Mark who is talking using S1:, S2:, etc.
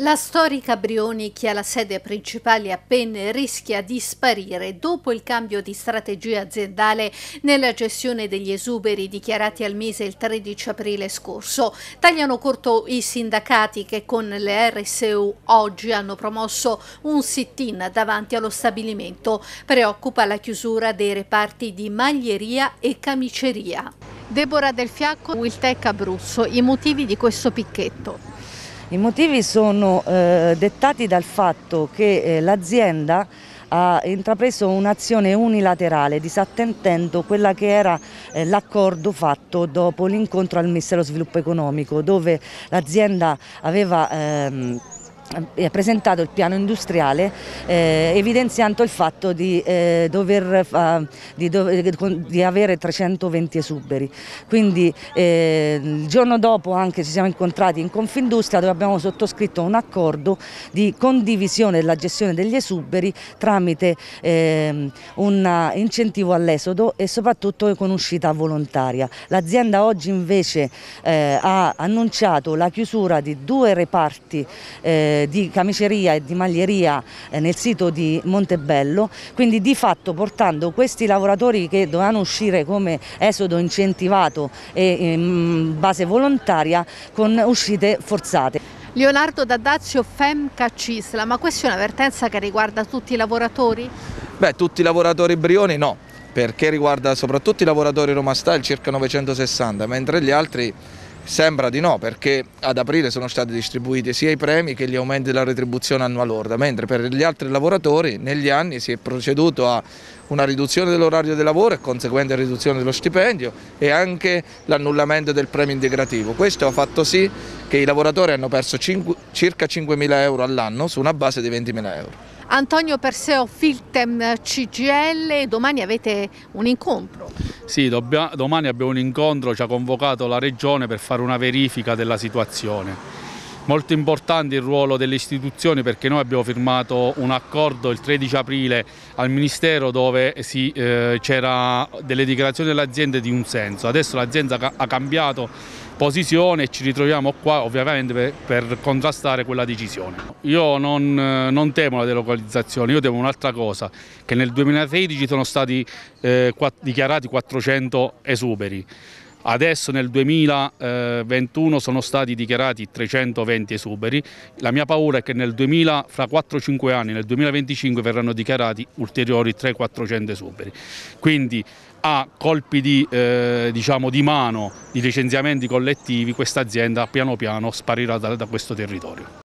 S1: La storica Brioni, che ha la sede principale a Penne, rischia di sparire dopo il cambio di strategia aziendale nella gestione degli esuberi dichiarati al mese il 13 aprile scorso. Tagliano corto i sindacati che con le RSU oggi hanno promosso un sit-in davanti allo stabilimento. Preoccupa la chiusura dei reparti di maglieria e camiceria. Deborah Del Fiacco, Wiltec Abruzzo, i motivi di questo picchetto. I
S2: motivi sono eh, dettati dal fatto che eh, l'azienda ha intrapreso un'azione unilaterale disattendendo quella che era eh, l'accordo fatto dopo l'incontro al Ministero dello Sviluppo Economico dove l'azienda aveva ehm, eh, presentato il piano industriale eh, evidenziando il fatto di, eh, dover, eh, di, di, avere 320 esuberi. Quindi eh, il giorno dopo anche ci siamo incontrati in Confindustria dove abbiamo sottoscritto un accordo di condivisione della gestione degli esuberi tramite ehm, un incentivo all'esodo e soprattutto con uscita volontaria. L'azienda oggi invece eh, ha annunciato la chiusura di due reparti eh, di camiceria e di maglieria eh, nel sito di Montebello, quindi di fatto portando questi lavoratori che dovevano uscire come esodo incentivato e in ehm, base volontaria con uscite forzate. Leonardo
S1: D'Addazio, Femca Cisla, ma questa è un'avvertenza che riguarda tutti i lavoratori?
S3: Beh, tutti i lavoratori Brioni no, perché riguarda soprattutto i lavoratori Roma Style circa 960, mentre gli altri Sembra di no, perché ad aprile sono stati distribuiti sia i premi che gli aumenti della retribuzione annua lorda, mentre per gli altri lavoratori negli anni si è proceduto a una riduzione dell'orario di lavoro e conseguente riduzione dello stipendio e anche l'annullamento del premio integrativo. Questo ha fatto sì che i lavoratori hanno perso 5, circa 5.000 euro all'anno su una base di 20.000 euro.
S1: Antonio Perseo Filtem CGL, domani avete un incontro.
S4: Sì, domani abbiamo un incontro, ci ha convocato la Regione per fare una verifica della situazione. Molto importante il ruolo delle istituzioni perché noi abbiamo firmato un accordo il 13 aprile al Ministero dove sì, eh, c'era delle dichiarazioni dell'azienda di un senso. Adesso l'azienda ha cambiato posizione e ci ritroviamo qua ovviamente per, per contrastare quella decisione. Io non, eh, non, temo la delocalizzazione, io temo un'altra cosa, che nel 2016 sono stati eh, dichiarati 400 esuberi. Adesso nel 2021 sono stati dichiarati 320 esuberi, la mia paura è che nel 2000, fra 4-5 anni, nel 2025 verranno dichiarati ulteriori 300-400 esuberi. Quindi a colpi di, eh, diciamo, di, mano, di licenziamenti collettivi, questa azienda piano piano sparirà da, da questo territorio.